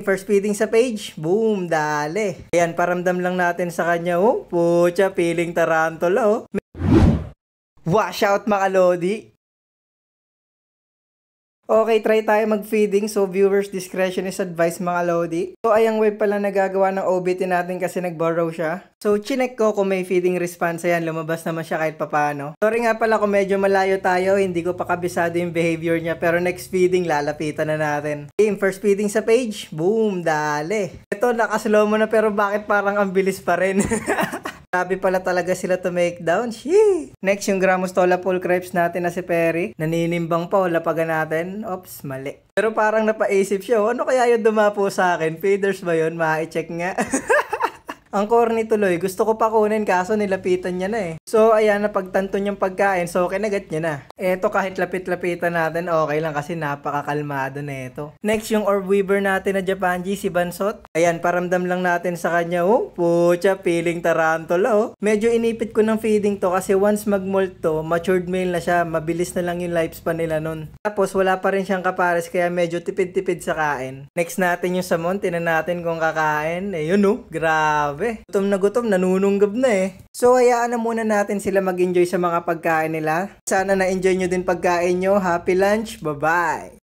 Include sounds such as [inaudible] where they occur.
First feeding sa page, boom, dale. Ayan, paramdam lang natin sa kanya, oh. Pucha, feeling tarantula, oh. Wash out mga lodi! Okay, try tayo mag-feeding. So, viewers, discretion is advice mga Lodi. So, ayang web pala nagagawa ng OBT natin kasi nag-borrow siya. So, chinek ko kung may feeding response Ayan, Lumabas naman siya kahit papano. Sorry nga pala kung medyo malayo tayo. Hindi ko pa kabisado yung behavior niya. Pero next feeding, lalapitan na natin. Game, first feeding sa page. Boom, dale. Ito, nakaslow mo na pero bakit parang ang bilis pa rin? [laughs] Grabe pala talaga sila to make down. Shee! Next, yung Tola Pool Crepes natin na si Perry. Naninimbang pa o lapagan natin. Oops, mali. Pero parang napaisip siya, oh, ano kaya yung dumapo sa akin? Feeders ba yun? Ma-check nga. [laughs] Ang corny tuloy, gusto ko pa kunin kaso nilapitan niya na eh. So ayan, napagtanto niyang pagkain, so kinagat niya na. Eto kahit lapit-lapitan natin, okay lang kasi napakakalmado na ito. Next yung orb weaver natin na Japanji, si Bansot. Ayan, paramdam lang natin sa kanya, oh, pucha, feeling tarantula oh. Medyo inipit ko ng feeding to kasi once mag to, matured male na siya, mabilis na lang yung lifespan nila nun. Tapos wala pa rin siyang kapares kaya medyo tipid-tipid sa kain. Next natin yung salmon, tinan natin kung kakain. Ayun oh, grabe. Grabe, gutom na gutom, nanununggab na eh. So hayaan na muna natin sila mag-enjoy sa mga pagkain nila. Sana na-enjoy nyo din pagkain nyo. Happy lunch, bye-bye!